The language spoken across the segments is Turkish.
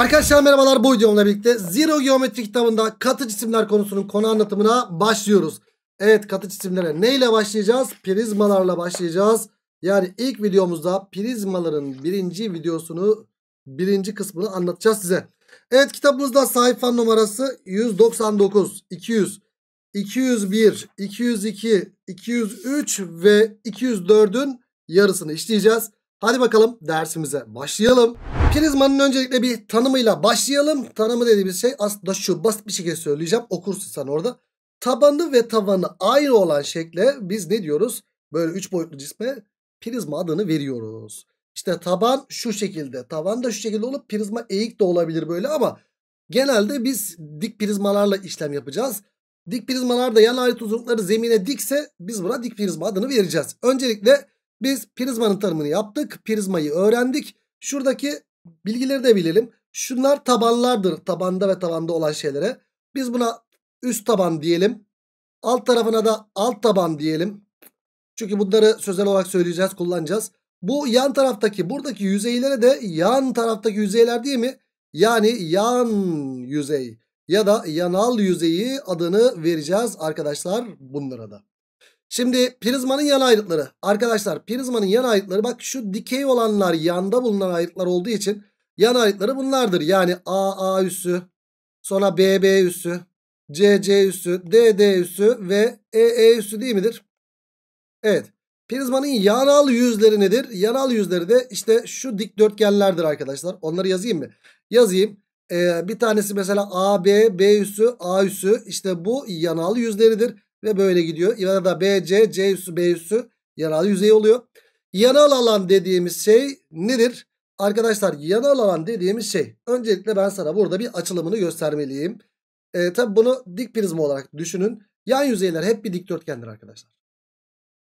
Arkadaşlar merhabalar bu videomla birlikte Zero Geometri kitabında katı cisimler konusunun konu anlatımına başlıyoruz. Evet katı cisimlere neyle başlayacağız? Prizmalarla başlayacağız. Yani ilk videomuzda prizmaların birinci videosunu birinci kısmını anlatacağız size. Evet kitabımızda sayfa numarası 199, 200, 201, 202, 203 ve 204'ün yarısını işleyeceğiz. Hadi bakalım dersimize başlayalım. Prizmanın öncelikle bir tanımıyla başlayalım. Tanımı dediğimiz şey aslında şu basit bir şekilde söyleyeceğim. Okursun sen orada. Tabanı ve tavanı aynı olan şekle biz ne diyoruz? Böyle üç boyutlu cisme prizma adını veriyoruz. İşte taban şu şekilde. Tavan da şu şekilde olup prizma eğik de olabilir böyle ama genelde biz dik prizmalarla işlem yapacağız. Dik prizmalarda yan ait uzunlukları zemine dikse biz buna dik prizma adını vereceğiz. Öncelikle biz prizmanın tanımını yaptık. Prizmayı öğrendik. Şuradaki bilgileri de bilelim. Şunlar tabanlardır. Tabanda ve tabanda olan şeylere. Biz buna üst taban diyelim. Alt tarafına da alt taban diyelim. Çünkü bunları sözel olarak söyleyeceğiz, kullanacağız. Bu yan taraftaki buradaki yüzeylere de yan taraftaki yüzeyler değil mi? Yani yan yüzey ya da yanal yüzeyi adını vereceğiz arkadaşlar bunlara da. Şimdi prizmanın yan ayrıtları. Arkadaşlar prizmanın yan ayrıtları bak şu dikey olanlar yanda bulunan ayrıtlar olduğu için yan ayrıtları bunlardır. Yani AA üssü sonra BB üssü CC üssü DD üssü ve EE üssü değil midir? Evet. Prizmanın yanal yüzleri nedir? Yanal yüzleri de işte şu dikdörtgenlerdir arkadaşlar. Onları yazayım mı? Yazayım. Ee, bir tanesi mesela AB, B üssü, A üssü. İşte bu yanal yüzleridir. Ve böyle gidiyor. da BC, C üssü, B üssü yanal yüzey oluyor. Yanal alan dediğimiz şey nedir? Arkadaşlar yanal alan dediğimiz şey. Öncelikle ben sana burada bir açılımını göstermeliyim. E, ee, tabi bunu dik prizma olarak düşünün. Yan yüzeyler hep bir dikdörtgendir arkadaşlar.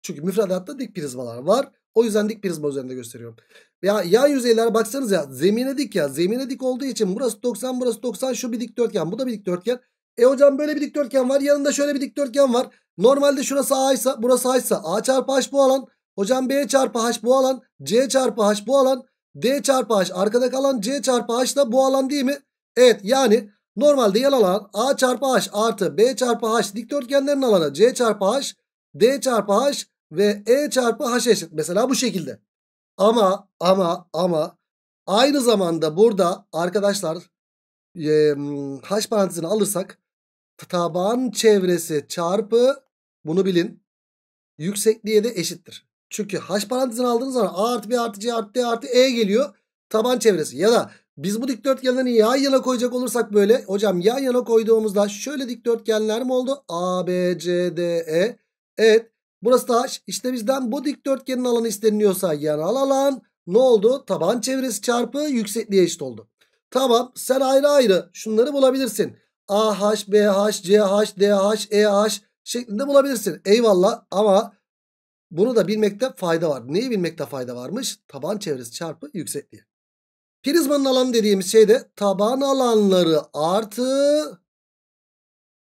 Çünkü müfredatta dik prizmalar var. O yüzden dik prizma üzerinde gösteriyorum. Ya yan yüzeyler baksanız ya zemine dik ya. Zemine dik olduğu için burası 90 burası 90 şu bir dikdörtgen bu da bir dikdörtgen. E hocam böyle bir dikdörtgen var. Yanında şöyle bir dikdörtgen var. Normalde şurası A ise burası H ise A çarpı H bu alan. Hocam B çarpı H bu alan. C çarpı H bu alan. D çarpı H arkada kalan C çarpı H da bu alan değil mi? Evet yani normalde yan alan A çarpı H artı B çarpı H dikdörtgenlerin alanı C çarpı H. D çarpı H ve E çarpı H eşit. Mesela bu şekilde. Ama ama ama aynı zamanda burada arkadaşlar e, H parantezini alırsak taban çevresi çarpı bunu bilin. Yüksekliğe de eşittir. Çünkü haş parantezini aldığınız zaman a artı b artı c artı d artı e geliyor. Taban çevresi ya da biz bu dikdörtgenleri yan yana koyacak olursak böyle. Hocam yan yana koyduğumuzda şöyle dikdörtgenler mi oldu? A, B, C, D, E. Evet. Burası da H. İşte bizden bu dikdörtgenin alanı isteniliyorsa yanal alan ne oldu? Taban çevresi çarpı yüksekliğe eşit oldu. Tamam sen ayrı ayrı şunları bulabilirsin. AH, BH, CH, DH, EH şeklinde bulabilirsin. Eyvallah ama bunu da bilmekte fayda var. Neyi bilmekte fayda varmış? Taban çevresi çarpı yüksekliği. Prizmanın alanı dediğimiz şey de taban alanları artı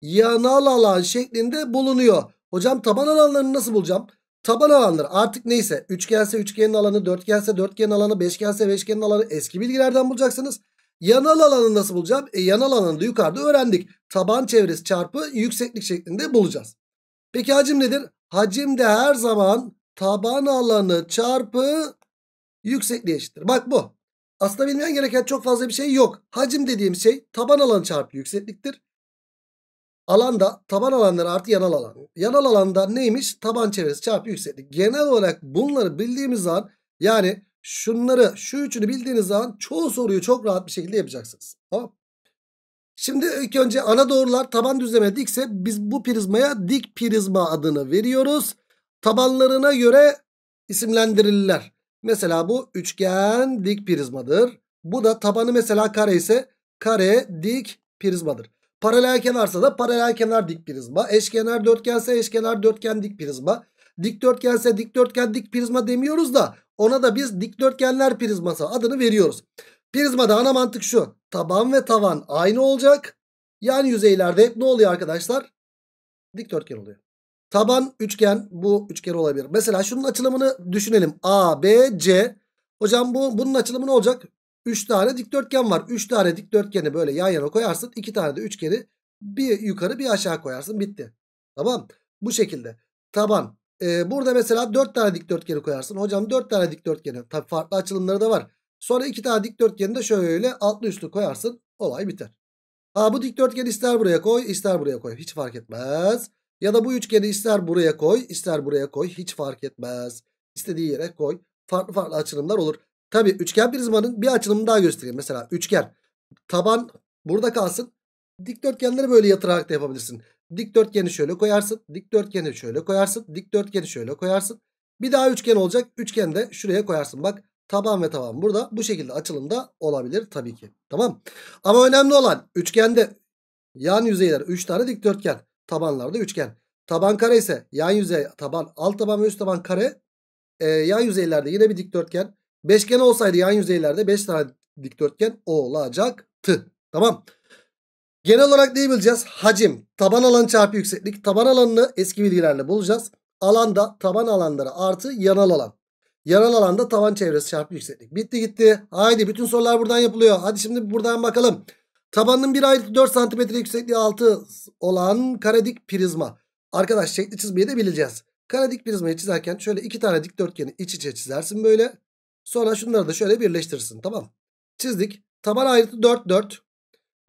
yanal alan şeklinde bulunuyor. Hocam taban alanlarını nasıl bulacağım? Taban alanları artık neyse üçgense üçgenin alanı, dörtgense dörtgenin alanı, beşgense beşgenin alanı eski bilgilerden bulacaksınız. Yanal alanı nasıl bulacağım? E, yanal alanı da yukarıda öğrendik. Taban çevresi çarpı yükseklik şeklinde bulacağız. Peki hacim nedir? Hacim de her zaman taban alanı çarpı yüksekliğe eşittir. Bak bu. Aslında bilmeyen gereken çok fazla bir şey yok. Hacim dediğim şey taban alanı çarpı yüksekliktir. Alanda taban alanları artı yanal alan. Yanal alanda neymiş? Taban çevresi çarpı yükseklik. Genel olarak bunları bildiğimiz an yani Şunları şu üçünü bildiğiniz zaman çoğu soruyu çok rahat bir şekilde yapacaksınız. Tamam Şimdi ilk önce ana doğrular taban düzleme dikse biz bu prizmaya dik prizma adını veriyoruz. Tabanlarına göre isimlendirirler. Mesela bu üçgen dik prizmadır. Bu da tabanı mesela kare ise kare dik prizmadır. Paralel kenarsa da paralel kenar dik prizma. Eşkenar dörtgense eşkenar dörtgen dik prizma. Dikdörtgense dikdörtgen dik prizma demiyoruz da ona da biz dikdörtgenler prizması adını veriyoruz. Prizmada ana mantık şu. Taban ve tavan aynı olacak. Yan yüzeylerde ne oluyor arkadaşlar? Dikdörtgen oluyor. Taban üçgen bu üçgen olabilir. Mesela şunun açılımını düşünelim. A, B, C. Hocam bu bunun açılımı ne olacak? 3 tane dikdörtgen var. 3 tane dikdörtgeni böyle yan yana koyarsın. 2 tane de üçgeni bir yukarı bir aşağı koyarsın. Bitti. Tamam. Bu şekilde. Taban ee, burada mesela 4 tane dikdörtgeni koyarsın. Hocam 4 tane dikdörtgeni. Tabi farklı açılımları da var. Sonra 2 tane dikdörtgeni de şöyle altlı üstlü koyarsın. Olay biter. Ha bu dikdörtgeni ister buraya koy ister buraya koy. Hiç fark etmez. Ya da bu üçgeni ister buraya koy ister buraya koy. Hiç fark etmez. İstediği yere koy. Farklı farklı açılımlar olur. Tabi üçgen prizmanın bir açılımını daha göstereyim. Mesela üçgen. Taban burada kalsın. Dikdörtgenleri böyle yatırarak da yapabilirsin. Dikdörtgeni şöyle koyarsın. Dikdörtgeni şöyle koyarsın. Dikdörtgeni şöyle koyarsın. Bir daha üçgen olacak. Üçgen de şuraya koyarsın. Bak taban ve taban burada bu şekilde açılımda olabilir tabii ki. Tamam. Ama önemli olan üçgende yan yüzeyler 3 tane dikdörtgen. Tabanlarda üçgen. Taban kare ise yan yüzey taban alt taban ve üst taban kare. Ee, yan yüzeylerde yine bir dikdörtgen. Beşgen olsaydı yan yüzeylerde 5 tane dikdörtgen olacaktı. Tamam. Genel olarak ne bileceğiz? Hacim, taban alan çarpı yükseklik. Taban alanını eski bilgilerle bulacağız. Alanda taban alanları artı yanal alan. Yanal alanda tavan çevresi çarpı yükseklik. Bitti gitti. Haydi bütün sorular buradan yapılıyor. Hadi şimdi buradan bakalım. Tabanının bir ayrıtı 4 cm yüksekliği 6 olan karedik prizma. Arkadaş şekli çizmeyi de bileceğiz. Karedik prizmayı çizerken şöyle iki tane dikdörtgeni iç içe çizersin böyle. Sonra şunları da şöyle birleştirirsin tamam. Çizdik. Taban ayrıtı 4 4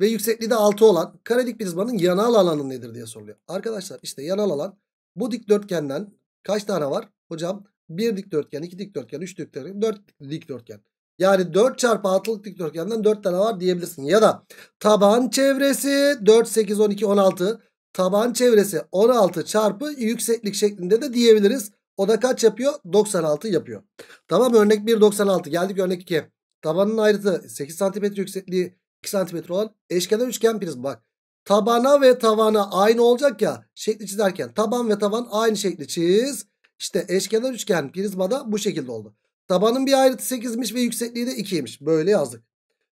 ve yüksekliği de 6 olan karedik prizmanın yanal alanı nedir diye soruluyor. Arkadaşlar işte yanal alan bu dikdörtgenden kaç tane var? Hocam bir dikdörtgen, iki dikdörtgen, üç dikdörtgen, dört dikdörtgen. Yani 4 çarpı altılık dikdörtgenden 4 tane var diyebilirsin. Ya da taban çevresi 4, 8, 12, 16. Taban çevresi 16 çarpı yükseklik şeklinde de diyebiliriz. O da kaç yapıyor? 96 yapıyor. Tamam örnek 1, 96. Geldik örnek 2. Tabanın ayrıtı 8 cm yüksekliği 2 cm olan eşkenar üçgen prizma. Bak tabana ve tavana aynı olacak ya şekli çizerken taban ve tavan aynı şekli çiz. İşte eşkenar üçgen prizmada bu şekilde oldu. Tabanın bir ayrıtı 8'miş ve yüksekliği de 2'ymiş. Böyle yazdık.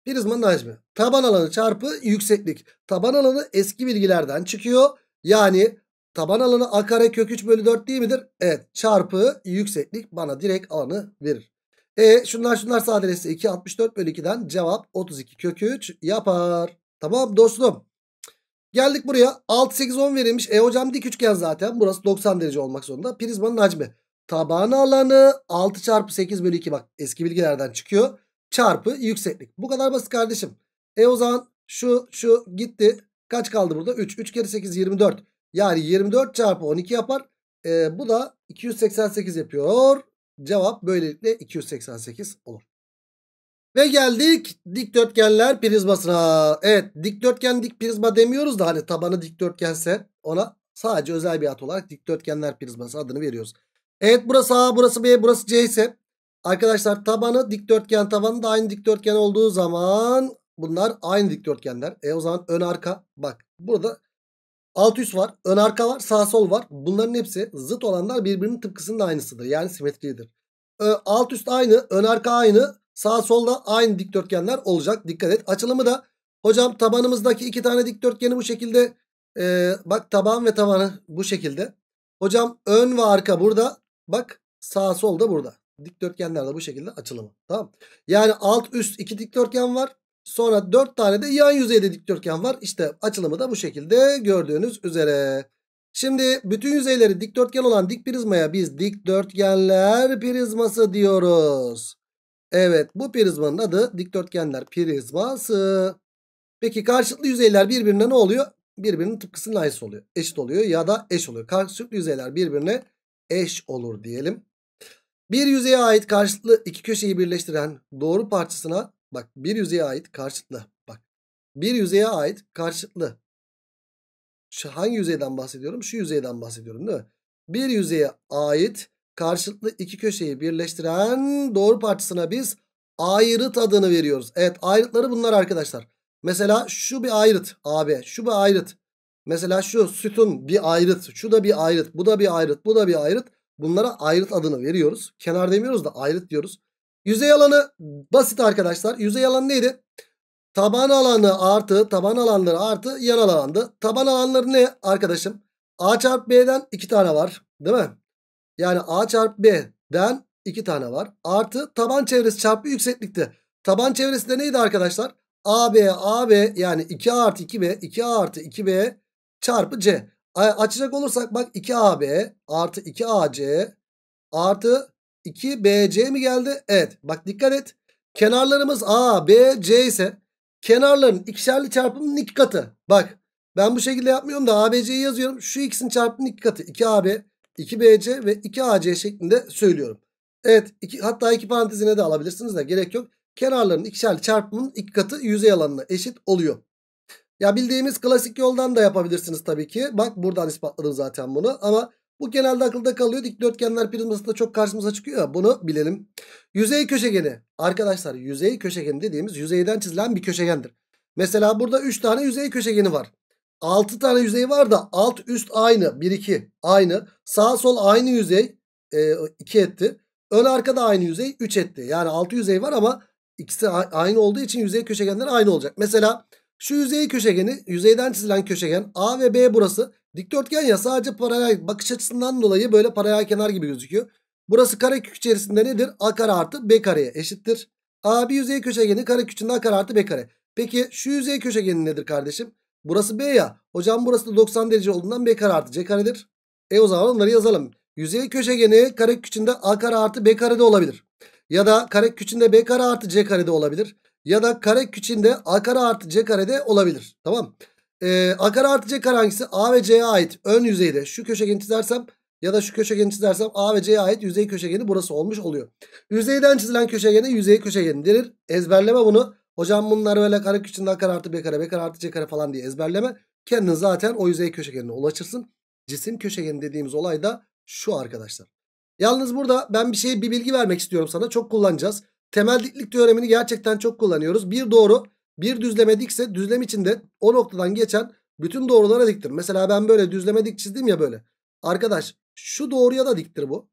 Prizmanın hacmi. Taban alanı çarpı yükseklik. Taban alanı eski bilgilerden çıkıyor. Yani taban alanı a kare kök 3 bölü 4 değil midir? Evet çarpı yükseklik bana direkt alanı verir. E şunlar şunlar sadelesi 2 64 bölü 2'den cevap 32 kök 3 yapar. Tamam dostum. Geldik buraya 6 8 10 verilmiş. E hocam dik üçgen zaten burası 90 derece olmak zorunda. Prizmanın hacmi. Taban alanı 6 çarpı 8 bölü 2 bak eski bilgilerden çıkıyor. Çarpı yükseklik. Bu kadar basit kardeşim. E o zaman şu şu gitti. Kaç kaldı burada? 3. 3 kere 8 24. Yani 24 çarpı 12 yapar. E, bu da 288 yapıyor. Cevap böylelikle 288 olur. Ve geldik dikdörtgenler prizmasına. Evet dikdörtgen dik prizma demiyoruz da hani tabanı dikdörtgense ona sadece özel bir ad olarak dikdörtgenler prizması adını veriyoruz. Evet burası A burası B burası C ise arkadaşlar tabanı dikdörtgen tabanı da aynı dikdörtgen olduğu zaman bunlar aynı dikdörtgenler. E o zaman ön arka bak burada Alt üst var. Ön arka var. Sağ sol var. Bunların hepsi zıt olanlar birbirinin tıpkısının aynısıdır. Yani simetridir. Alt üst aynı. Ön arka aynı. Sağ solda aynı dikdörtgenler olacak. Dikkat et. Açılımı da hocam tabanımızdaki iki tane dikdörtgeni bu şekilde e, bak taban ve tabanı bu şekilde. Hocam ön ve arka burada. Bak sağ sol da burada. Dikdörtgenler de bu şekilde açılımı. Tamam. Yani alt üst iki dikdörtgen var. Sonra 4 tane de yan yüzeyde dikdörtgen var. İşte açılımı da bu şekilde gördüğünüz üzere. Şimdi bütün yüzeyleri dikdörtgen olan dik prizmaya biz dikdörtgenler prizması diyoruz. Evet bu prizmanın adı dikdörtgenler prizması. Peki karşılıklı yüzeyler birbirine ne oluyor? Birbirinin tıpkısının aynısı oluyor. Eşit oluyor ya da eş oluyor. Karşılıklı yüzeyler birbirine eş olur diyelim. Bir yüzeye ait karşılıklı iki köşeyi birleştiren doğru parçasına Bak bir yüzeye ait karşıtlı. Bak bir yüzeye ait karşıtlı. Şu hangi yüzeyden bahsediyorum? Şu yüzeyden bahsediyorum değil mi? Bir yüzeye ait karşıtlı iki köşeyi birleştiren doğru parçasına biz ayrıt adını veriyoruz. Evet ayrıtları bunlar arkadaşlar. Mesela şu bir ayrıt AB. Şu bir ayrıt. Mesela şu sütun bir ayrıt. Şu da bir ayrıt. Bu da bir ayrıt. Bu da bir ayrıt. Bunlara ayrıt adını veriyoruz. Kenar demiyoruz da ayrıt diyoruz. Yüzey alanı basit arkadaşlar. Yüzey alanı neydi? Taban alanı artı taban alanları artı yan alandı. Taban alanları ne arkadaşım? A çarpı B'den 2 tane var. Değil mi? Yani A çarpı B'den 2 tane var. Artı taban çevresi çarpı yükseklikti. Taban çevresi de neydi arkadaşlar? AB, AB yani 2 artı 2B, 2 artı 2B çarpı C. Açacak olursak bak 2AB artı 2AC artı 2 BC mi geldi? Evet. Bak dikkat et. Kenarlarımız A, B, C ise kenarların ikişerli çarpımının iki katı. Bak ben bu şekilde yapmıyorum da ABC'yi yazıyorum. Şu ikisinin çarpımının iki katı. 2AB, 2BC ve 2AC şeklinde söylüyorum. Evet iki, hatta iki parantezine de alabilirsiniz de gerek yok. Kenarların ikişerli çarpımının iki katı yüzey alanına eşit oluyor. Ya bildiğimiz klasik yoldan da yapabilirsiniz tabii ki. Bak buradan ispatladım zaten bunu ama bu genelde akılda kalıyor. Dikdörtgenler prizmasında çok karşımıza çıkıyor. Ya, bunu bilelim. Yüzey köşegeni. Arkadaşlar yüzey köşegeni dediğimiz yüzeyden çizilen bir köşegendir. Mesela burada 3 tane yüzey köşegeni var. 6 tane yüzey var da alt üst aynı. 1 2 aynı. Sağ sol aynı yüzey. 2 e, etti. Ön arkada aynı yüzey 3 etti. Yani 6 yüzey var ama ikisi aynı olduğu için yüzey köşegenleri aynı olacak. Mesela şu yüzey köşegeni yüzeyden çizilen köşegen A ve B burası. Dikdörtgen ya sadece paralel bakış açısından dolayı böyle paralel kenar gibi gözüküyor. Burası kare kök içerisinde nedir? A kare artı B kareye eşittir. A bir yüzey köşegeni kare kareküçünde A kare artı B kare. Peki şu yüzey köşegeni nedir kardeşim? Burası B ya. Hocam burası da 90 derece olduğundan B kare artı C karedir. E o zaman onları yazalım. Yüzey köşegeni kare kareküçünde A kare artı B kare de olabilir. Ya da kare kareküçünde B kare artı C kare de olabilir. Ya da kare kareküçünde A kare artı C kare de olabilir. Tamam mı? E, a kare artı c kare hangisi? A ve C'ye ait ön yüzeyde şu köşegeni çizersem ya da şu köşegeni çizersem A ve C'ye ait yüzey köşegeni burası olmuş oluyor. Yüzeyden çizilen köşegene yüzey köşegeni denir. Ezberleme bunu. Hocam bunlar böyle kare küçüğünde a kare artı b kare b kare artı c kare falan diye ezberleme. Kendin zaten o yüzey köşegenine ulaşırsın. Cisim köşegeni dediğimiz olay da şu arkadaşlar. Yalnız burada ben bir şey bir bilgi vermek istiyorum sana. Çok kullanacağız. Temel diklik teoremini gerçekten çok kullanıyoruz. Bir doğru bir düzleme dikse düzlem içinde o noktadan geçen bütün doğrulara diktir. Mesela ben böyle düzleme dik çizdim ya böyle. Arkadaş şu doğruya da diktir bu.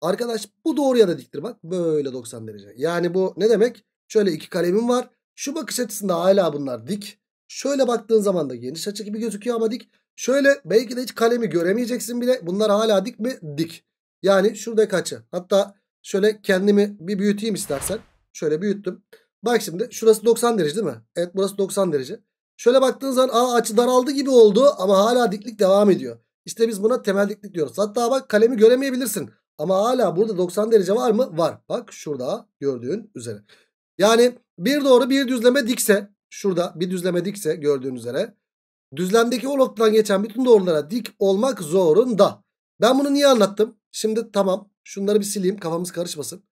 Arkadaş bu doğruya da diktir bak böyle 90 derece. Yani bu ne demek? Şöyle iki kalemim var. Şu bakış açısında hala bunlar dik. Şöyle baktığın zaman da geniş açı gibi gözüküyor ama dik. Şöyle belki de hiç kalemi göremeyeceksin bile. Bunlar hala dik mi? Dik. Yani şurada kaçı. Hatta şöyle kendimi bir büyüteyim istersen. Şöyle büyüttüm. Bak şimdi şurası 90 derece değil mi? Evet burası 90 derece. Şöyle baktığın zaman a açı daraldı gibi oldu ama hala diklik devam ediyor. İşte biz buna temel diklik diyoruz. Hatta bak kalemi göremeyebilirsin. Ama hala burada 90 derece var mı? Var. Bak şurada gördüğün üzere. Yani bir doğru bir düzleme dikse şurada bir düzleme dikse gördüğün üzere düzlemdeki o noktadan geçen bütün doğrulara dik olmak zorunda. Ben bunu niye anlattım? Şimdi tamam şunları bir sileyim kafamız karışmasın.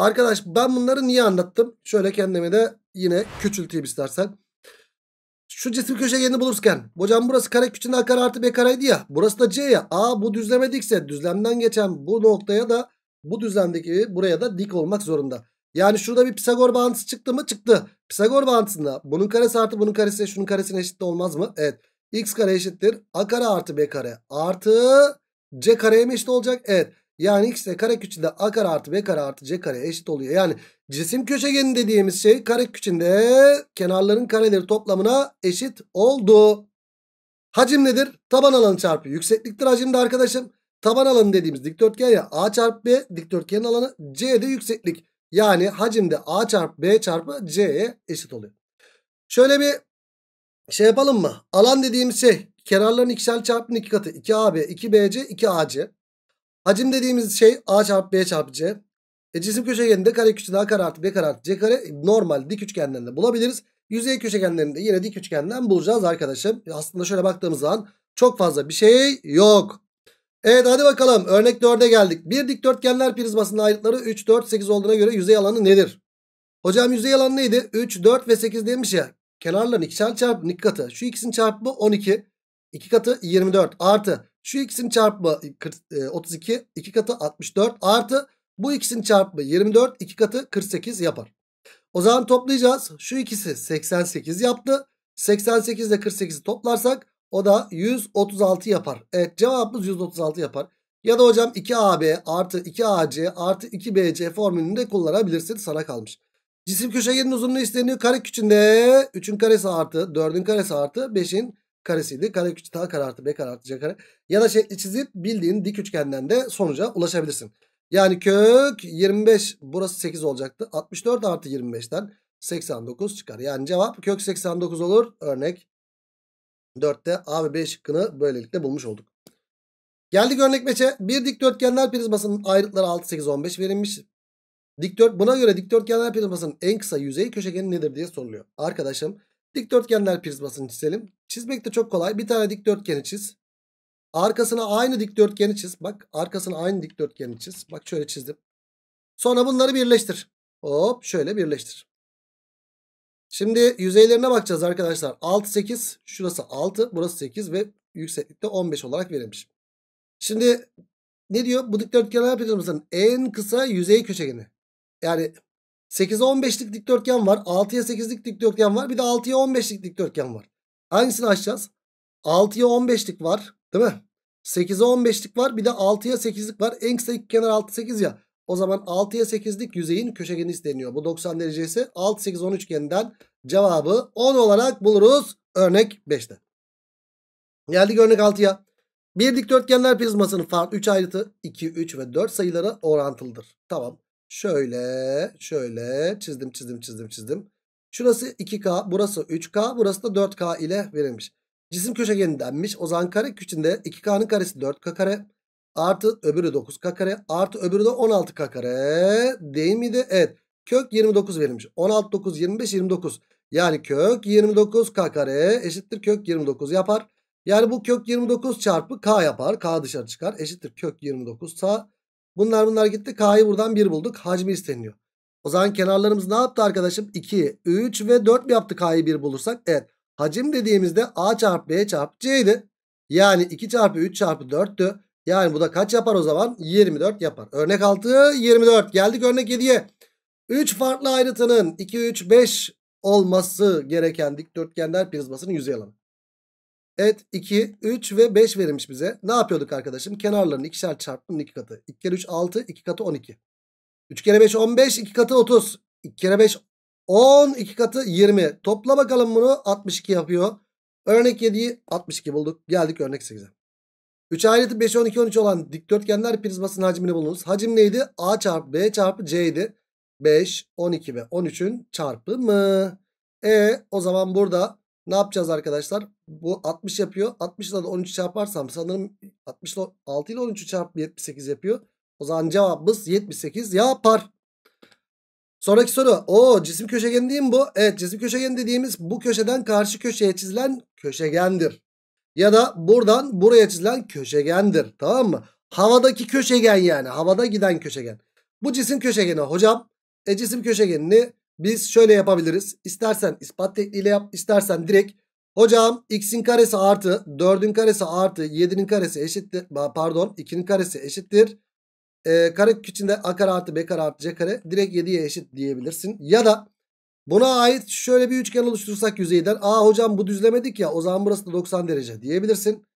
Arkadaş ben bunları niye anlattım? Şöyle kendimi de yine küçülteyim istersen. Şu cisim köşegenini bulurken. Hocam burası kare küçüğünde a kare artı b kareydi ya. Burası da c ya. A bu düzleme dikse düzlemden geçen bu noktaya da bu düzlemdeki buraya da dik olmak zorunda. Yani şurada bir Pisagor bağıntısı çıktı mı? Çıktı. Pisagor bağıntısında bunun karesi artı bunun karesi şunun karesine eşit olmaz mı? Evet. X kare eşittir. A kare artı B kare artı C kareye mi eşit olacak? Evet. Yani x ile kare köçede a kare artı b kare artı c kare eşit oluyor. Yani cisim köşegeni dediğimiz şey kare köçünde kenarların kareleri toplamına eşit oldu. Hacim nedir? Taban alanı çarpı yüksekliktir hacimde arkadaşım. Taban alanı dediğimiz dikdörtgen ya a çarpı b dikdörtgenin alanı c de yükseklik. Yani hacimde a çarpı b çarpı c'ye eşit oluyor. Şöyle bir şey yapalım mı? Alan dediğimiz şey kenarların ikişer çarpının iki katı 2ab 2bc 2ac. Hacim dediğimiz şey A çarpı B çarpı C. E, cisim köşegeninde kare köşeden A kare artı B kare artı C kare e, normal dik üçgenlerinde bulabiliriz. Yüzey köşegenlerinde yine dik üçgenden bulacağız arkadaşım. E, aslında şöyle baktığımız zaman çok fazla bir şey yok. Evet hadi bakalım örnek 4'e geldik. Bir dikdörtgenler prizmasının ayrıtları 3, 4, 8 olduğuna göre yüzey alanı nedir? Hocam yüzey alanı neydi? 3, 4 ve 8 demiş ya. Kenarların ikişer çarpımının iki katı. Şu ikisinin çarpımı 12. 2 katı 24 artı şu ikisinin çarpımı 32 2 e, katı 64 artı bu ikisinin çarpımı 24 2 katı 48 yapar. O zaman toplayacağız. Şu ikisi 88 yaptı. 88 ile 48'i toplarsak o da 136 yapar. Evet cevabımız 136 yapar. Ya da hocam 2AB artı 2AC artı 2BC formülünü de kullanabilirsiniz Sana kalmış. Cisim köşegenin uzunluğu isteniyor. Kare küçüğünde 3'ün karesi artı 4'ün karesi artı 5'in karesiydi. Kare küçük daha kare artı b kare artı c kare. Ya da şekli çizip bildiğin dik üçgenden de sonuca ulaşabilirsin. Yani kök 25 burası 8 olacaktı. 64 artı 25'ten 89 çıkar. Yani cevap kök 89 olur. Örnek 4'te A ve B şıkkını böylelikle bulmuş olduk. Geldik örnek 5'e. Bir dikdörtgenler prizmasının ayrıtları 6, 8, 15 verilmiş. Dikdört, buna göre dikdörtgenler prizmasının en kısa yüzey köşegeni nedir diye soruluyor. Arkadaşım Dikdörtgenler prizmasını çizelim. Çizmek de çok kolay. Bir tane dikdörtgeni çiz. Arkasına aynı dikdörtgeni çiz. Bak arkasına aynı dikdörtgeni çiz. Bak şöyle çizdim. Sonra bunları birleştir. Hop şöyle birleştir. Şimdi yüzeylerine bakacağız arkadaşlar. 6, 8. Şurası 6. Burası 8 ve yükseklikte 15 olarak verilmiş. Şimdi ne diyor? Bu dikdörtgenler prizmasının en kısa yüzey köşegeni. Yani 8'e 15'lik dikdörtgen var. 6'ya 8'lik dikdörtgen var. Bir de 6'ya 15'lik dikdörtgen var. Hangisini açacağız? 6'ya 15'lik var. Değil mi? 8'e 15'lik var. Bir de 6'ya 8'lik var. En kısa iki kenar 6 8 ya. O zaman 6'ya 8'lik yüzeyin köşegeni isteniyor. Bu 90 derece ise 6 8 13 üçgeninden cevabı 10 olarak buluruz. Örnek 5'te. Geldik örnek 6'ya. Bir dikdörtgenler prizmasının farklı 3 ayrıtı 2, 3 ve 4 sayıları orantılıdır. Tamam. Şöyle şöyle çizdim çizdim çizdim çizdim. Şurası 2K burası 3K burası da 4K ile verilmiş. Cisim köşegeni denmiş. O zaman kare küçüğünde 2K'nın karesi 4K kare. Artı öbürü 9K kare. Artı öbürü de 16K kare. Değil miydi? Evet. Kök 29 verilmiş. 16, 9, 25, 29. Yani kök 29K kare eşittir kök 29 yapar. Yani bu kök 29 çarpı K yapar. K dışarı çıkar. Eşittir kök 29 sağ Bunlar bunlar gitti. K'yı buradan 1 bulduk. Hacmi isteniyor. O zaman kenarlarımız ne yaptı arkadaşım? 2, 3 ve 4 mi yaptı K'yı 1 bulursak? Evet. Hacim dediğimizde A çarpı B çarpı C'ydi. Yani 2 çarpı 3 çarpı 4'tü. Yani bu da kaç yapar o zaman? 24 yapar. Örnek 6 24. Geldik örnek 7'ye. 3 farklı ayrıtının 2, 3, 5 olması gereken dikdörtgenler prizmasının yüzey alanı. Evet 2, 3 ve 5 verilmiş bize. Ne yapıyorduk arkadaşım? Kenarlarını ikişer çarptım 2 katı. 2 kere 3 6, 2 katı 12. 3 kere 5 15, 2 katı 30. 2 kere 5 10, 2 katı 20. Topla bakalım bunu 62 yapıyor. Örnek 7'yi 62 bulduk. Geldik örnek 8'e. 3 ayrıtı 5, 12, 13 olan dikdörtgenler prizmasının hacmini bulunuz. Hacim neydi? A çarpı B çarpı C idi. 5, 12 ve 13'ün çarpımı. E o zaman burada ne yapacağız arkadaşlar? Bu 60 yapıyor. 60 ile 13 çarparsam sanırım 66 ile 13 çarp 78 yapıyor. O zaman cevabımız 78 yapar. Sonraki soru. O cisim köşegeni değil mi bu? Evet cisim köşegen dediğimiz bu köşeden karşı köşeye çizilen köşegendir. Ya da buradan buraya çizilen köşegendir. Tamam mı? Havadaki köşegen yani. Havada giden köşegen. Bu cisim köşegeni hocam. E cisim köşegenini biz şöyle yapabiliriz. İstersen ispat tekniğiyle yap. istersen direkt hocam x'in karesi artı 4'ün karesi artı 7'nin karesi eşittir. Pardon 2'nin karesi eşittir. Ee, kare içinde a kare artı b kare artı c kare direkt 7'ye eşit diyebilirsin. Ya da buna ait şöyle bir üçgen oluşturursak yüzeyden. Aa hocam bu düzlemedik ya o zaman burası da 90 derece diyebilirsin.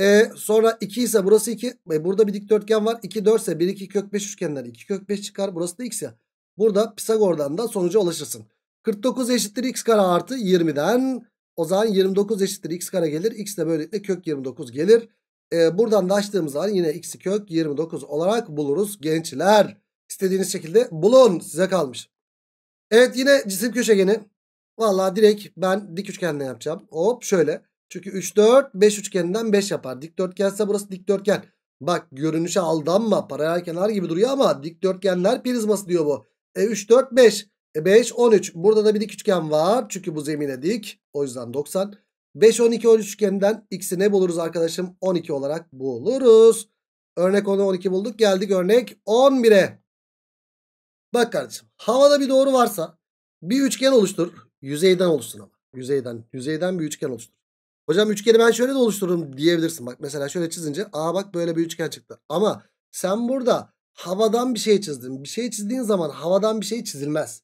E, sonra 2 ise burası 2. E, burada bir dikdörtgen var. 2 4 ise 1 2 kök 5 üçgenler. 2 kök 5 çıkar. Burası da x ya. Burada Pisagor'dan da sonuca ulaşırsın. 49 eşittir x kare artı 20'den. O zaman 29 eşittir x kare gelir. X de böylelikle kök 29 gelir. Ee, buradan da açtığımız zaman yine x'i kök 29 olarak buluruz gençler. İstediğiniz şekilde bulun size kalmış. Evet yine cisim köşegeni. Valla direkt ben dik üçgenden yapacağım. Hop şöyle. Çünkü 3 4 5 üçgeninden 5 yapar. Dikdörtgense burası dikdörtgen. Bak görünüşe aldanma. Paralel kenar gibi duruyor ama dikdörtgenler prizması diyor bu. E 3 4 5. E 5 13. Burada da bir dik üçgen var. Çünkü bu zemine dik. O yüzden 90. 5 12 13 üçgeninden x'i ne buluruz arkadaşım? 12 olarak buluruz. Örnek 10'u 12 bulduk. Geldik örnek 11'e. Bak kardeşim havada bir doğru varsa bir üçgen oluştur. Yüzeyden oluşsun ama. Yüzeyden, yüzeyden bir üçgen oluştur. Hocam üçgeni ben şöyle de oluştururum diyebilirsin. Bak mesela şöyle çizince aa bak böyle bir üçgen çıktı. Ama sen burada havadan bir şey çizdim. Bir şey çizdiğin zaman havadan bir şey çizilmez.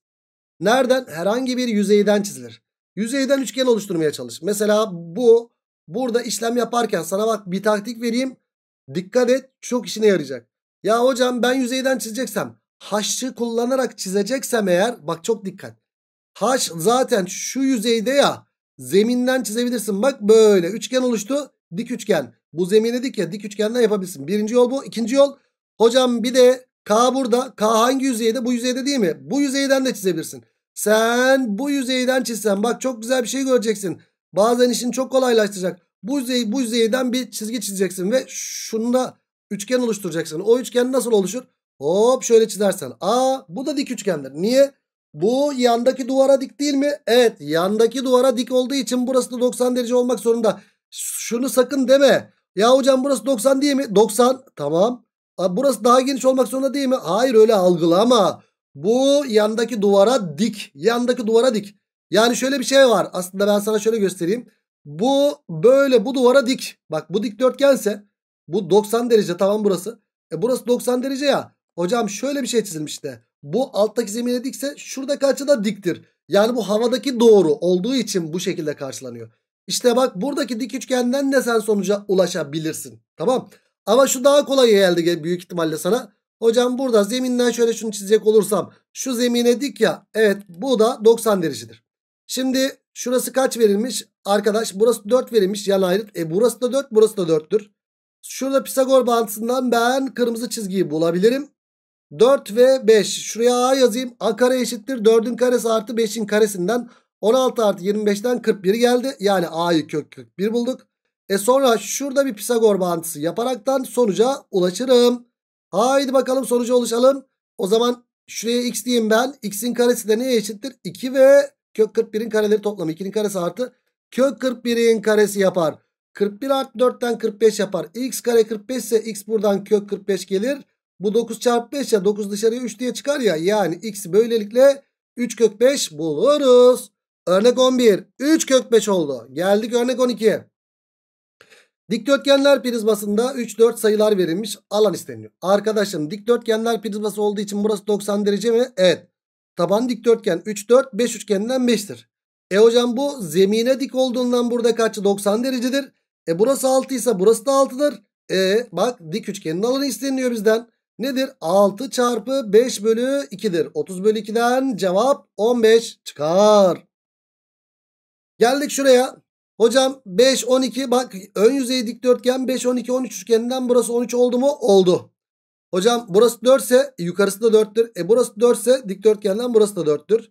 Nereden? Herhangi bir yüzeyden çizilir. Yüzeyden üçgen oluşturmaya çalış. Mesela bu burada işlem yaparken sana bak bir taktik vereyim. Dikkat et çok işine yarayacak. Ya hocam ben yüzeyden çizeceksem haş'ı kullanarak çizeceksem eğer bak çok dikkat. Haş zaten şu yüzeyde ya zeminden çizebilirsin. Bak böyle üçgen oluştu dik üçgen. Bu zemine dik ya dik üçgenden yapabilirsin. Birinci yol bu. ikinci yol Hocam bir de K burada. K hangi yüzeyde? Bu yüzeyde değil mi? Bu yüzeyden de çizebilirsin. Sen bu yüzeyden çizsen bak çok güzel bir şey göreceksin. Bazen işini çok kolaylaştıracak. Bu yüzey bu yüzeyden bir çizgi çizeceksin ve şunda üçgen oluşturacaksın. O üçgen nasıl oluşur? Hop şöyle çizersen. Aa bu da dik üçgendir. Niye? Bu yandaki duvara dik değil mi? Evet yandaki duvara dik olduğu için burası da 90 derece olmak zorunda. Şunu sakın deme. Ya hocam burası 90 değil mi? 90 tamam burası daha geniş olmak zorunda değil mi? Hayır öyle algılama. Bu yandaki duvara dik. Yandaki duvara dik. Yani şöyle bir şey var. Aslında ben sana şöyle göstereyim. Bu böyle bu duvara dik. Bak bu dikdörtgense bu 90 derece tamam burası. E burası 90 derece ya. Hocam şöyle bir şey çizilmiş de. Bu alttaki zemine dikse şuradaki açı da diktir. Yani bu havadaki doğru olduğu için bu şekilde karşılanıyor. İşte bak buradaki dik üçgenden de sen sonuca ulaşabilirsin. Tamam. Ama şu daha kolay geldi büyük ihtimalle sana. Hocam burada zeminden şöyle şunu çizecek olursam. Şu zemine dik ya. Evet bu da 90 derecedir. Şimdi şurası kaç verilmiş? Arkadaş burası 4 verilmiş yan ayrıt. E burası da 4 burası da 4'tür. Şurada Pisagor bağıntısından ben kırmızı çizgiyi bulabilirim. 4 ve 5. Şuraya A yazayım. A kare eşittir. 4'ün karesi artı 5'in karesinden 16 artı 25'ten 41 geldi. Yani A'yı kök 41 bulduk. E sonra şurada bir Pisagor bağıntısı yaparaktan sonuca ulaşırım. Haydi bakalım sonuca ulaşalım. O zaman şuraya x diyeyim ben. x'in karesi de neye eşittir? 2 ve kök 41'in kareleri toplamı. 2'nin karesi artı kök 41'in karesi yapar. 41 artı 4'ten 45 yapar. x kare 45 ise x buradan kök 45 gelir. Bu 9 çarpı 5 ya 9 dışarıya 3 diye çıkar ya. Yani x'i böylelikle 3 kök 5 buluruz. Örnek 11. 3 kök 5 oldu. Geldik örnek 12. Dikdörtgenler prizmasında 3-4 sayılar verilmiş alan isteniyor. Arkadaşım dikdörtgenler prizması olduğu için burası 90 derece mi? Evet. Taban dikdörtgen 3-4 5 üçgeninden 5'tir. E hocam bu zemine dik olduğundan burada kaçı 90 derecedir. E burası 6 ise burası da 6'dır. E bak dik üçgenin alanı isteniyor bizden. Nedir? 6 çarpı 5 bölü 2'dir. 30 bölü 2'den cevap 15 çıkar. Geldik şuraya. Hocam 5 12 bak ön yüzey dikdörtgen 5 12 13 üçgeninden burası 13 oldu mu? Oldu. Hocam burası 4 ise e, yukarısı da 4'tür. E burası 4 ise dikdörtgenden burası da 4'tür.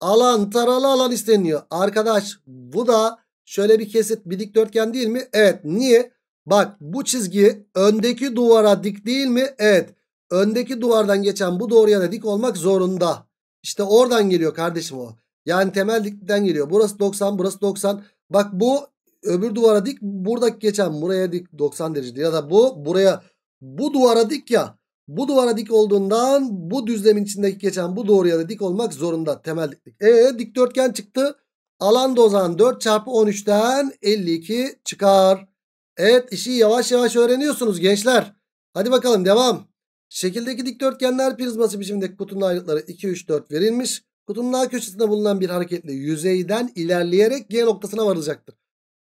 Alan taralı alan isteniyor. Arkadaş bu da şöyle bir kesit bir dikdörtgen değil mi? Evet. Niye? Bak bu çizgi öndeki duvara dik değil mi? Evet. Öndeki duvardan geçen bu doğruya da dik olmak zorunda. İşte oradan geliyor kardeşim o. Yani temel dikten geliyor. Burası 90 burası 90. Bak bu öbür duvara dik. Buradaki geçen buraya dik 90 derece. Ya da bu buraya bu duvara dik ya. Bu duvara dik olduğundan bu düzlemin içindeki geçen bu doğruya da dik olmak zorunda. Temel diklik. E dikdörtgen çıktı. Alan dozan 4 çarpı 13'ten 52 çıkar. Evet işi yavaş yavaş öğreniyorsunuz gençler. Hadi bakalım devam. Şekildeki dikdörtgenler prizması biçimindeki kutunun ayrıtları 2, 3, 4 verilmiş. Kutunun A köşesinde bulunan bir hareketle yüzeyden ilerleyerek G noktasına varılacaktır.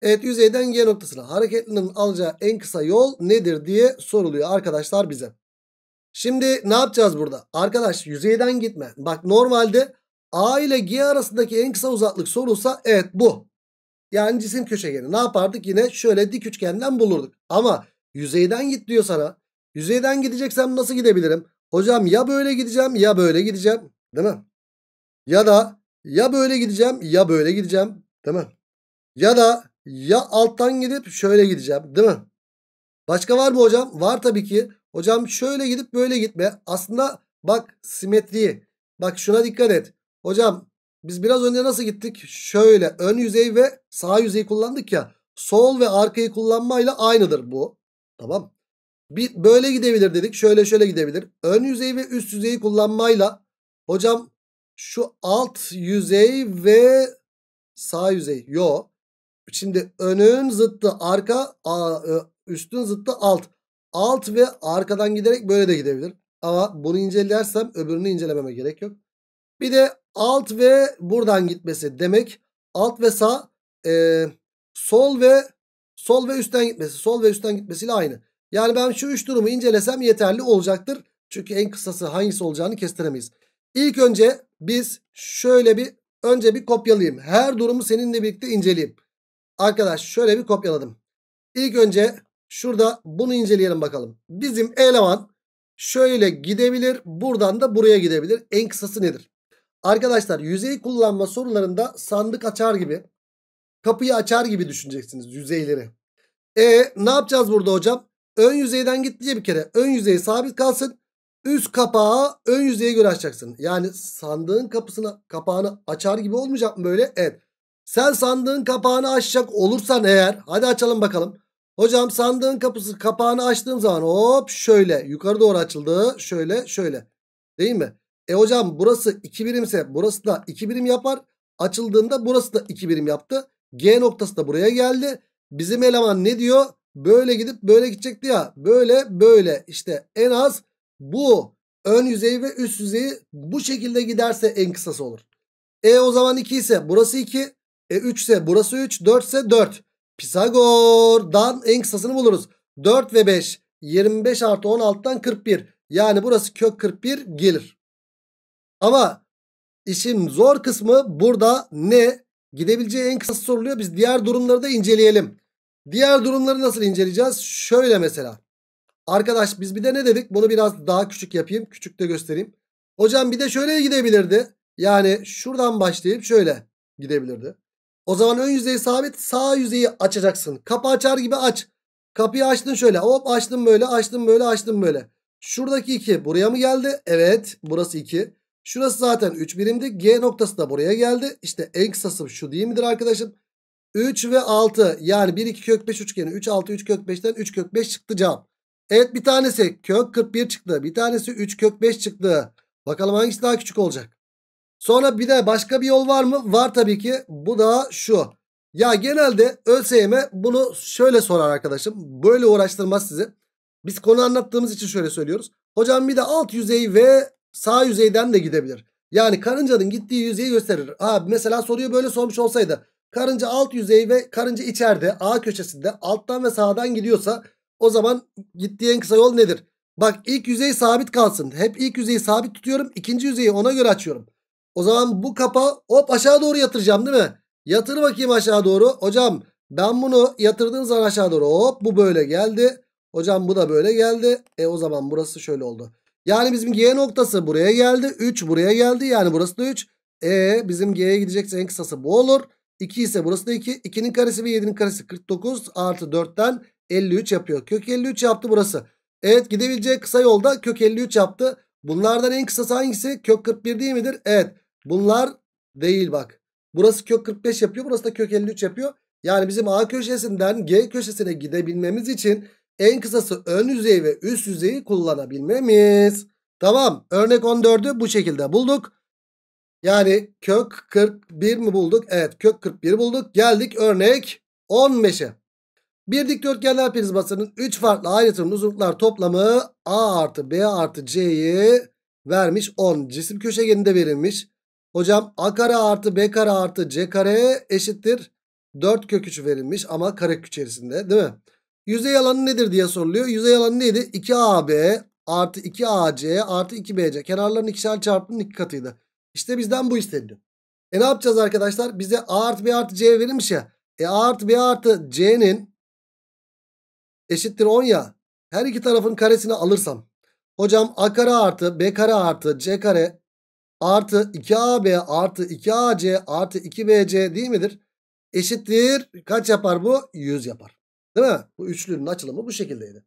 Evet yüzeyden G noktasına hareketlinin alacağı en kısa yol nedir diye soruluyor arkadaşlar bize. Şimdi ne yapacağız burada? Arkadaş yüzeyden gitme. Bak normalde A ile G arasındaki en kısa uzaklık sorulsa evet bu. Yani cisim köşegeni ne yapardık? Yine şöyle dik üçgenden bulurduk. Ama yüzeyden git diyor sana. Yüzeyden gideceksem nasıl gidebilirim? Hocam ya böyle gideceğim ya böyle gideceğim. Değil mi? Ya da ya böyle gideceğim ya böyle gideceğim değil mi? Ya da ya alttan gidip şöyle gideceğim değil mi? Başka var mı hocam? Var tabii ki. Hocam şöyle gidip böyle gitme. Aslında bak simetriyi. Bak şuna dikkat et. Hocam biz biraz önce nasıl gittik? Şöyle ön yüzey ve sağ yüzeyi kullandık ya. Sol ve arkayı kullanmayla aynıdır bu. Tamam. Bir böyle gidebilir dedik. Şöyle şöyle gidebilir. Ön yüzeyi ve üst yüzeyi kullanmayla hocam şu alt yüzey ve sağ yüzey. Yo. Şimdi önün zıttı arka, e, üstün zıttı alt. Alt ve arkadan giderek böyle de gidebilir. Ama bunu incelersem öbürünü incelememe gerek yok. Bir de alt ve buradan gitmesi demek. Alt ve sağ e, sol ve sol ve üstten gitmesi. Sol ve üstten gitmesiyle aynı. Yani ben şu üç durumu incelesem yeterli olacaktır. Çünkü en kısası hangisi olacağını kestiremeyiz. İlk önce biz şöyle bir önce bir kopyalayayım. Her durumu seninle birlikte inceleyeyim. Arkadaş şöyle bir kopyaladım. İlk önce şurada bunu inceleyelim bakalım. Bizim eleman şöyle gidebilir. Buradan da buraya gidebilir. En kısası nedir? Arkadaşlar yüzey kullanma sorularında sandık açar gibi kapıyı açar gibi düşüneceksiniz yüzeyleri. E ne yapacağız burada hocam? Ön yüzeyden git diye bir kere ön yüzey sabit kalsın. Üst kapağı ön yüzeye göre açacaksın. Yani sandığın kapısını kapağını açar gibi olmayacak mı böyle? Evet. Sen sandığın kapağını açacak olursan eğer hadi açalım bakalım. Hocam sandığın kapısı kapağını açtığım zaman hop şöyle yukarı doğru açıldı. Şöyle şöyle. Değil mi? E hocam burası 2 birimse burası da 2 birim yapar. Açıldığında burası da 2 birim yaptı. G noktası da buraya geldi. Bizim eleman ne diyor? Böyle gidip böyle gidecekti ya. Böyle böyle işte en az bu ön yüzey ve üst yüzeyi bu şekilde giderse en kısası olur. E o zaman 2 ise burası 2. E 3 ise burası 3. 4 ise 4. Pisagor'dan en kısasını buluruz. 4 ve 5. 25 artı 16'dan 41. Yani burası kök 41 gelir. Ama işin zor kısmı burada ne? Gidebileceği en kısası soruluyor. Biz diğer durumları da inceleyelim. Diğer durumları nasıl inceleyeceğiz? Şöyle mesela. Arkadaş biz bir de ne dedik? Bunu biraz daha küçük yapayım. Küçük de göstereyim. Hocam bir de şöyle gidebilirdi. Yani şuradan başlayıp şöyle gidebilirdi. O zaman ön yüzeyi sabit sağ yüzeyi açacaksın. Kapı açar gibi aç. Kapıyı açtın şöyle. Hop açtın böyle açtın böyle açtın böyle. Şuradaki 2 buraya mı geldi? Evet burası 2. Şurası zaten 3 birimdi. G noktası da buraya geldi. İşte en kısası şu değil midir arkadaşım? 3 ve 6 yani 1 2 kök 5 üçgeni 3 6 3 kök 5'ten 3 kök 5 çıktı cevap. Evet bir tanesi kök 41 çıktı. Bir tanesi 3 kök 5 çıktı. Bakalım hangisi daha küçük olacak. Sonra bir de başka bir yol var mı? Var tabii ki. Bu da şu. Ya genelde ÖSYM e bunu şöyle sorar arkadaşım. Böyle uğraştırmaz sizi. Biz konu anlattığımız için şöyle söylüyoruz. Hocam bir de alt yüzey ve sağ yüzeyden de gidebilir. Yani karıncanın gittiği yüzeyi gösterir. Ha, mesela soruyu böyle sormuş olsaydı. Karınca alt yüzey ve karınca içeride A köşesinde alttan ve sağdan gidiyorsa o zaman gittiği en kısa yol nedir? Bak ilk yüzey sabit kalsın. Hep ilk yüzeyi sabit tutuyorum. İkinci yüzeyi ona göre açıyorum. O zaman bu kapa hop aşağı doğru yatıracağım değil mi? Yatır bakayım aşağı doğru. Hocam ben bunu yatırdığım zaman aşağı doğru hop bu böyle geldi. Hocam bu da böyle geldi. E o zaman burası şöyle oldu. Yani bizim G noktası buraya geldi. 3 buraya geldi. Yani burası da 3. E bizim G'ye gidecekse en kısası bu olur. 2 ise burası da 2. 2'nin karesi ve 7'nin karesi 49 artı 4'ten 53 yapıyor. Kök 53 yaptı burası. Evet gidebileceği kısa yolda kök 53 yaptı. Bunlardan en kısası hangisi? Kök 41 değil midir? Evet. Bunlar değil bak. Burası kök 45 yapıyor. Burası da kök 53 yapıyor. Yani bizim A köşesinden G köşesine gidebilmemiz için en kısası ön yüzey ve üst yüzeyi kullanabilmemiz. Tamam. Örnek 14'ü bu şekilde bulduk. Yani kök 41 mi bulduk? Evet kök 41 bulduk. Geldik örnek 15'e. Bir dikdörtgenler prizmasının 3 farklı ayrıtının uzunluklar toplamı A artı B artı C'yi vermiş 10. Cisim köşegeninde verilmiş. Hocam A kare artı B kare artı C kare eşittir. 4 kök 3 verilmiş ama kare içerisinde değil mi? Yüzey alanı nedir diye soruluyor. Yüzey alanı neydi? 2AB artı 2AC artı 2BC. Kenarların ikişer çarpımının iki katıydı. İşte bizden bu isteniyor. E ne yapacağız arkadaşlar? Bize A artı B artı C verilmiş ya. E A artı B artı C'nin eşittir 10 ya. Her iki tarafın karesini alırsam. Hocam A kare artı B kare artı C kare artı 2AB artı 2AC artı 2BC değil midir? Eşittir. Kaç yapar bu? 100 yapar. Değil mi? Bu üçlünün açılımı bu şekildeydi.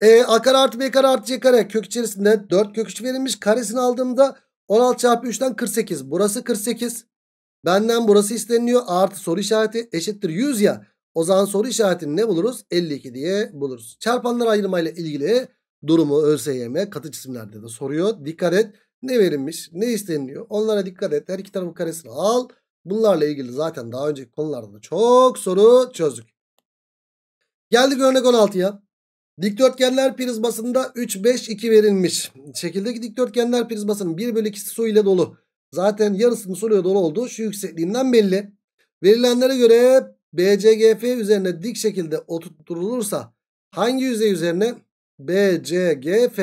E, A kare artı B kare artı C kare kök içerisinde 4 kök 3 verilmiş. Karesini aldığımda 16 çarpı 3'ten 48. Burası 48. Benden burası isteniliyor. Artı soru işareti eşittir 100 ya. O zaman soru işaretini ne buluruz? 52 diye buluruz. Çarpanlar ayırmayla ilgili durumu ÖSYM katı cisimlerde de soruyor. Dikkat et. Ne verilmiş? Ne isteniliyor? Onlara dikkat et. Her iki tarafın karesini al. Bunlarla ilgili zaten daha önceki konularda da çok soru çözdük. Geldik örnek 16'ya. Dikdörtgenler prizmasında 3-5-2 verilmiş. Şekildeki dikdörtgenler prizmasının 1 bölü 2'si su ile dolu. Zaten yarısının su ile dolu olduğu şu yüksekliğinden belli. Verilenlere göre BCGF üzerine dik şekilde oturtulursa hangi yüzey üzerine? BCGF.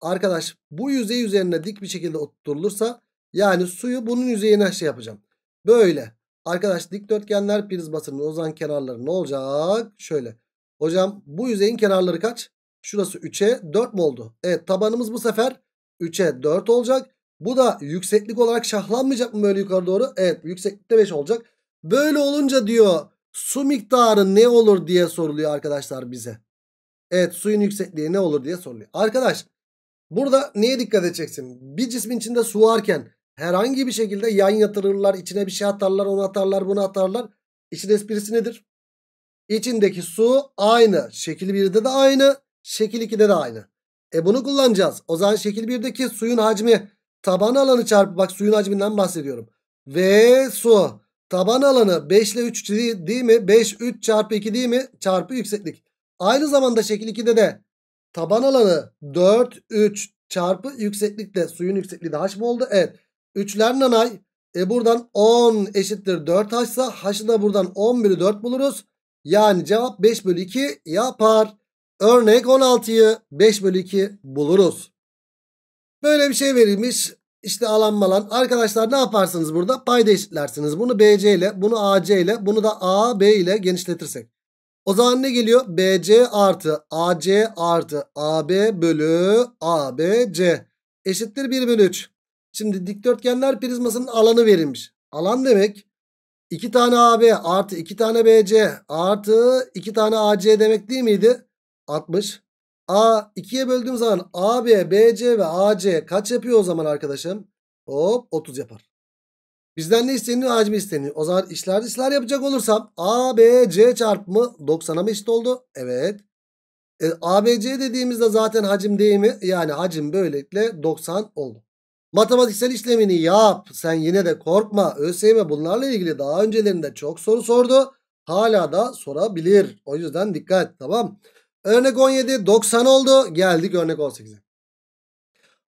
Arkadaş bu yüzey üzerine dik bir şekilde oturtulursa yani suyu bunun yüzeyine şey yapacağım. Böyle. Arkadaş dikdörtgenler prizmasının uzan kenarları ne olacak? Şöyle. Hocam bu yüzeyin kenarları kaç? Şurası 3'e 4 mü oldu? Evet tabanımız bu sefer 3'e 4 olacak. Bu da yükseklik olarak şahlanmayacak mı böyle yukarı doğru? Evet yükseklikte 5 olacak. Böyle olunca diyor su miktarı ne olur diye soruluyor arkadaşlar bize. Evet suyun yüksekliği ne olur diye soruluyor. Arkadaş burada neye dikkat edeceksin? Bir cismin içinde su varken herhangi bir şekilde yan yatırırlar, içine bir şey atarlar, onu atarlar, bunu atarlar. İçin esprisi nedir? İçindeki su aynı. Şekil 1'de de aynı. Şekil 2'de de aynı. E bunu kullanacağız. O zaman şekil 1'deki suyun hacmi taban alanı çarpı. Bak suyun hacminden bahsediyorum. Ve su. Taban alanı 5 ile 3 değil mi? 5 3 çarpı 2 değil mi? Çarpı yükseklik. Aynı zamanda şekil 2'de de taban alanı 4 3 çarpı yükseklikte suyun yüksekliği de h mı oldu? Evet. 3'ler nanay. E buradan 10 eşittir 4 h'sa h'ı da buradan 10 bölü 4 buluruz. Yani cevap 5 bölü 2 yapar. Örnek 16'yı 5 bölü 2 buluruz. Böyle bir şey verilmiş. İşte alan malan. Arkadaşlar ne yaparsınız burada? Payda eşitlersiniz. Bunu BC ile, bunu AC ile, bunu da AB ile genişletirsek. O zaman ne geliyor? BC artı AC artı AB bölü ABC eşittir 1 bölü 3. Şimdi dikdörtgenler prizmasının alanı verilmiş. Alan demek 2 tane AB artı 2 tane BC artı 2 tane AC demek değil miydi? 60. A 2'ye böldüğüm zaman AB, BC ve AC kaç yapıyor o zaman arkadaşım? Hop 30 yapar. Bizden ne isteniyor? Hacmi isteniyor. O zaman işler işler yapacak olursam ABC çarpımı 90'a mı eşit oldu? Evet. E, ABC dediğimizde zaten hacim değil mi? Yani hacim böylelikle 90 oldu. Matematiksel işlemini yap. Sen yine de korkma. ÖSYM bunlarla ilgili daha öncelerinde çok soru sordu. Hala da sorabilir. O yüzden dikkat tamam. Örnek 17 90 oldu. Geldik örnek 18'e.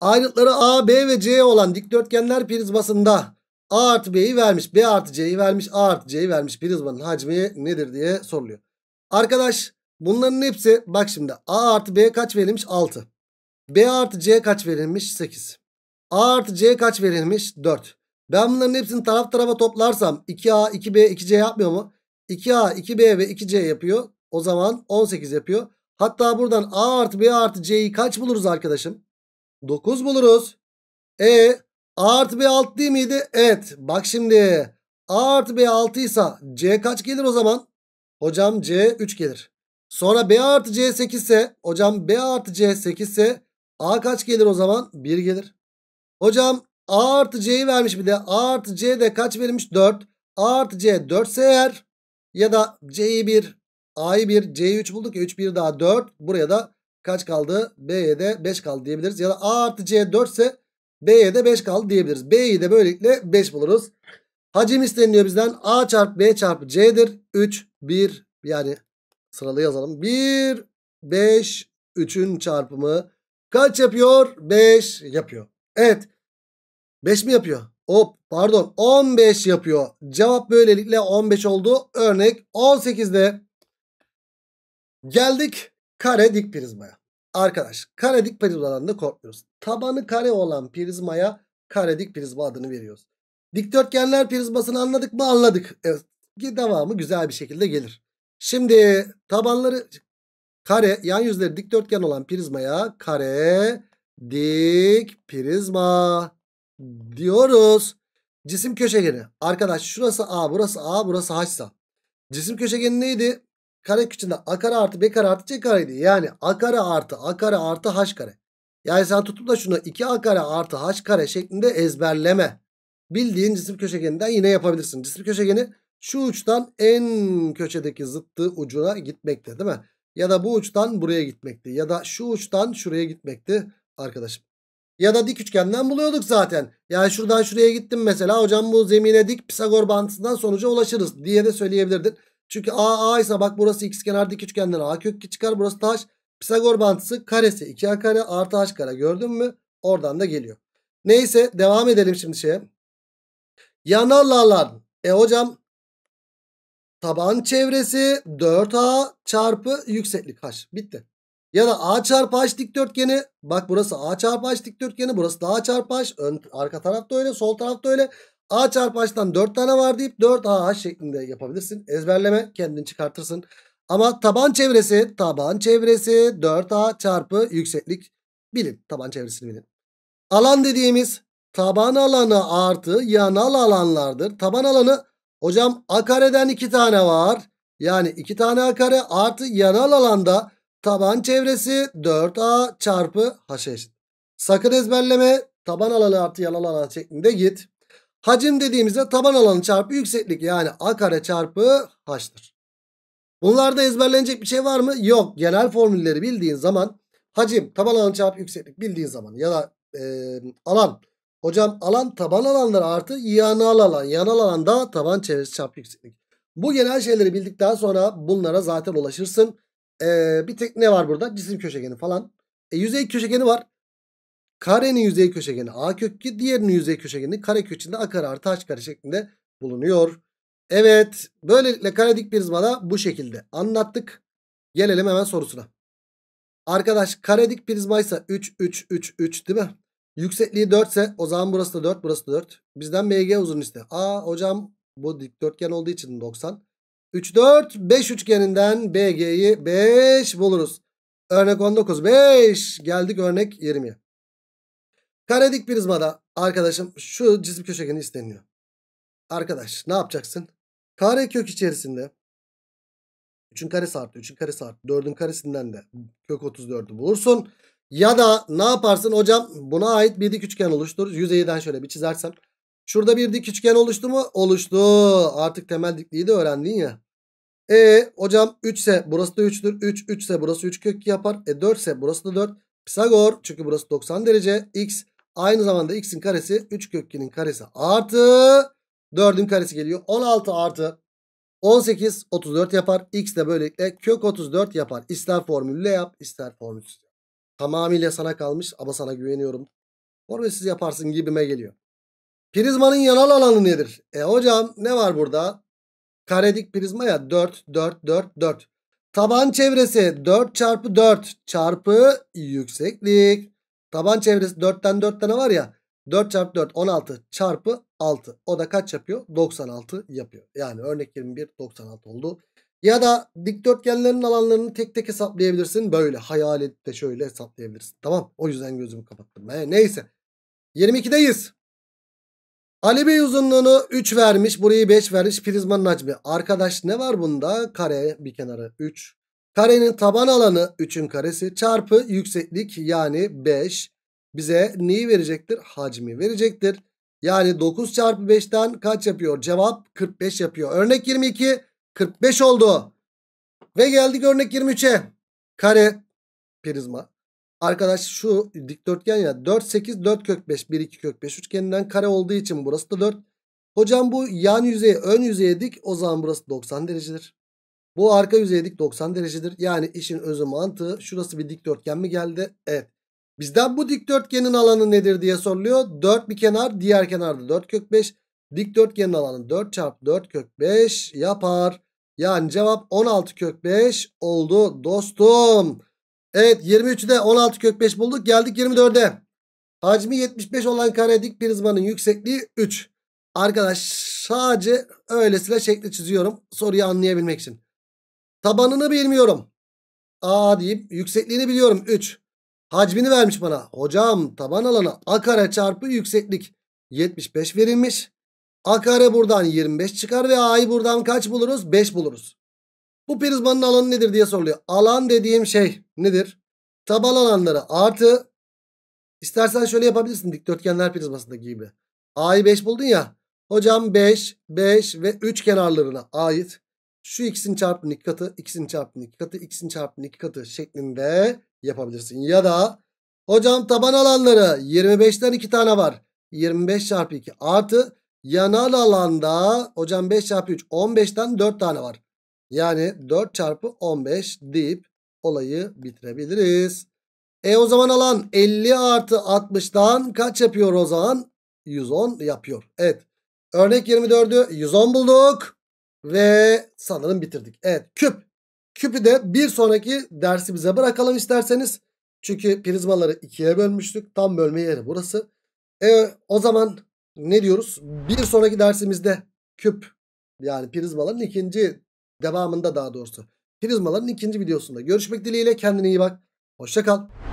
Ayrıtları A, B ve C olan dikdörtgenler prizmasında A artı B'yi vermiş. B artı C'yi vermiş. A artı C'yi vermiş. Prizmanın hacmi nedir diye soruluyor. Arkadaş bunların hepsi bak şimdi A artı B kaç verilmiş? 6. B artı C kaç verilmiş? 8. A artı C kaç verilmiş? 4. Ben bunların hepsini taraf tarafa toplarsam 2A, 2B, 2C yapmıyor mu? 2A, 2B ve 2C yapıyor. O zaman 18 yapıyor. Hatta buradan A artı B artı C'yi kaç buluruz arkadaşım? 9 buluruz. E A artı B 6 değil miydi? Evet. Bak şimdi A artı B 6 ise C kaç gelir o zaman? Hocam C 3 gelir. Sonra B artı C 8 ise hocam B artı C 8 ise A kaç gelir o zaman? 1 gelir. Hocam A artı C'yi vermiş bir de. A artı C de kaç verilmiş? 4. A artı C 4 ise eğer ya da C'yi 1, A'yı 1, C'yi 3 bulduk ya 3 1 daha 4. Buraya da kaç kaldı? B'ye de 5 kaldı diyebiliriz. Ya da A artı C 4 ise B'ye de 5 kaldı diyebiliriz. B'yi de böylelikle 5 buluruz. Hacim isteniliyor bizden. A çarpı B çarpı C'dir. 3, 1 yani sıralı yazalım. 1, 5, 3'ün çarpımı kaç yapıyor? 5 yapıyor. Evet. 5 mi yapıyor? Hop pardon 15 yapıyor. Cevap böylelikle 15 oldu. Örnek 18'de. Geldik kare dik prizmaya. Arkadaş kare dik prizmadan da korkmuyoruz. Tabanı kare olan prizmaya kare dik prizma adını veriyoruz. Dikdörtgenler prizmasını anladık mı? Anladık. Evet. Devamı güzel bir şekilde gelir. Şimdi tabanları kare yan yüzleri dikdörtgen olan prizmaya kare dik prizma diyoruz. Cisim köşegeni. Arkadaş şurası A burası A burası H'sa. Cisim köşegeni neydi? Kare içinde A kare artı B kare artı C kareydi. Yani A kare artı A kare artı H kare. Yani sen tutup da şunu 2A kare artı H kare şeklinde ezberleme. Bildiğin cisim köşegeninden yine yapabilirsin. Cisim köşegeni şu uçtan en köşedeki zıttı ucuna gitmekte değil mi? Ya da bu uçtan buraya gitmekti. Ya da şu uçtan şuraya gitmekti arkadaşım. Ya da dik üçgenden buluyorduk zaten. Yani şuradan şuraya gittim mesela. Hocam bu zemine dik Pisagor bantından sonuca ulaşırız diye de söyleyebilirdin. Çünkü A A ise bak burası x kenar dik üçgenden A kök çıkar. Burası taş. Pisagor bantısı karesi 2A kare artı H kare gördün mü? Oradan da geliyor. Neyse devam edelim şimdi şeye. Yanarlarlar. E hocam taban çevresi 4A çarpı yükseklik H. Bitti. Ya da A çarpı H dikdörtgeni. Bak burası A çarpı H dikdörtgeni. Burası da A çarpı H. Ön, arka tarafta öyle. Sol tarafta öyle. A çarpı H'tan 4 tane var deyip 4AH şeklinde yapabilirsin. Ezberleme kendin çıkartırsın. Ama taban çevresi taban çevresi 4A çarpı yükseklik. Bilin taban çevresini bilin. Alan dediğimiz taban alanı artı yanal alanlardır. Taban alanı hocam A kareden 2 tane var. Yani 2 tane A kare artı yanal alanda taban çevresi 4A çarpı H'a eşit. Sakın ezberleme taban alanı artı yan alanı şeklinde git. Hacim dediğimizde taban alanı çarpı yükseklik yani A kare çarpı H'tır. Bunlarda ezberlenecek bir şey var mı? Yok. Genel formülleri bildiğin zaman hacim taban alanı çarpı yükseklik bildiğin zaman ya da e, alan. Hocam alan taban alanları artı yanal alan. Yanal alanda taban çevresi çarpı yükseklik. Bu genel şeyleri bildikten sonra bunlara zaten ulaşırsın. Ee, bir tek ne var burada? Cisim köşegeni falan. E, yüzey köşegeni var. Karenin yüzey köşegeni A kökü Diğerinin yüzey köşegeni kare köçinde A kare artı H kare şeklinde bulunuyor. Evet. Böylelikle kare dik da bu şekilde anlattık. Gelelim hemen sorusuna. Arkadaş kare dik prizmaysa 3 3 3 3 değil mi? Yüksekliği 4 ise o zaman burası da 4 burası da 4. Bizden BG uzun iste. Aa hocam bu dikdörtgen olduğu için 90. 3, 4, 5 üçgeninden BG'yi 5 buluruz. Örnek 19, 5. Geldik örnek 20'ye. Karedik prizmada arkadaşım şu cisim köşegeni isteniyor. Arkadaş ne yapacaksın? Kare kök içerisinde 3'ün karesi arttı, 3'ün karesi arttı, 4'ün karesinden de kök 34'ü bulursun. Ya da ne yaparsın hocam buna ait bir dik üçgen oluştur. Yüzeyinden şöyle bir çizersem. Şurada bir dik üçgen oluştu mu? Oluştu. Artık temel dikliği de öğrendin ya. E hocam 3 ise burası da 3'tür. 3 3 ise burası 3 kök 2 yapar. E 4 ise burası da 4. Pisagor çünkü burası 90 derece. X aynı zamanda x'in karesi 3 kök 2'nin karesi artı 4'ün karesi geliyor. 16 artı 18 34 yapar. X de böylelikle kök 34 yapar. İster formülle yap ister formülsüz. Tamamıyla sana kalmış ama sana güveniyorum. Formülsüz yaparsın gibime geliyor. Prizmanın yanal alanı nedir? E hocam ne var burada? Karedik prizma ya 4 4 4 4. Taban çevresi 4 çarpı 4 çarpı yükseklik. Taban çevresi 4'ten 4 tane var ya. 4 çarpı 4 16 çarpı 6. O da kaç yapıyor? 96 yapıyor. Yani örnek 21 96 oldu. Ya da dikdörtgenlerin alanlarını tek tek hesaplayabilirsin. Böyle hayal edip de şöyle hesaplayabilirsin. Tamam. O yüzden gözümü kapattım. He, neyse. 22'deyiz. Alibi uzunluğunu 3 vermiş. Burayı 5 vermiş. Prizmanın hacmi. Arkadaş ne var bunda? Kare bir kenarı 3. Karenin taban alanı 3'ün karesi çarpı yükseklik yani 5. Bize neyi verecektir? Hacmi verecektir. Yani 9 çarpı 5'ten kaç yapıyor? Cevap 45 yapıyor. Örnek 22 45 oldu. Ve geldik örnek 23'e. Kare prizma Arkadaş şu dikdörtgen ya 4 8 4 kök 5 1 2 kök 5 üçgeninden kare olduğu için burası da 4. Hocam bu yan yüzeye ön yüzeye dik o zaman burası 90 derecedir. Bu arka yüzeye dik 90 derecedir. Yani işin özü mantığı şurası bir dikdörtgen mi geldi? Evet. Bizden bu dikdörtgenin alanı nedir diye soruluyor. 4 bir kenar diğer kenarda 4 kök 5. Dikdörtgenin alanı 4 çarpı 4 kök 5 yapar. Yani cevap 16 kök 5 oldu dostum. Evet 23'de 16 kök 5 bulduk. Geldik 24'de Hacmi 75 olan kare dik prizmanın yüksekliği 3. Arkadaş sadece öylesine şekli çiziyorum. Soruyu anlayabilmek için. Tabanını bilmiyorum. A deyip yüksekliğini biliyorum 3. Hacmini vermiş bana. Hocam taban alanı a kare çarpı yükseklik 75 verilmiş. A kare buradan 25 çıkar ve a'yı buradan kaç buluruz? 5 buluruz. Bu prizmanın alanı nedir diye soruluyor. Alan dediğim şey nedir? Taban alanları artı istersen şöyle yapabilirsin dikdörtgenler prizmasındaki gibi. A'yı 5 buldun ya. Hocam 5, 5 ve 3 kenarlarına ait şu x'in çarpımının 2 katı, x'in çarpımının 2 katı, x'in çarpımının 2 katı şeklinde yapabilirsin. Ya da hocam taban alanları 25'ten 2 tane var. 25 çarpı 2 artı yanal alanda hocam 5 çarpı 3 15'ten 4 tane var. Yani 4 çarpı 15 deyip olayı bitirebiliriz. E o zaman alan 50 artı 60'dan kaç yapıyor o zaman? 110 yapıyor. Evet. Örnek 24'ü 110 bulduk. Ve sanırım bitirdik. Evet küp. Küpü de bir sonraki dersi bize bırakalım isterseniz. Çünkü prizmaları ikiye bölmüştük. Tam bölme yeri burası. E, o zaman ne diyoruz? Bir sonraki dersimizde küp yani prizmaların ikinci Devamında daha doğrusu. Prizmaların ikinci videosunda görüşmek dileğiyle kendine iyi bak. Hoşçakal.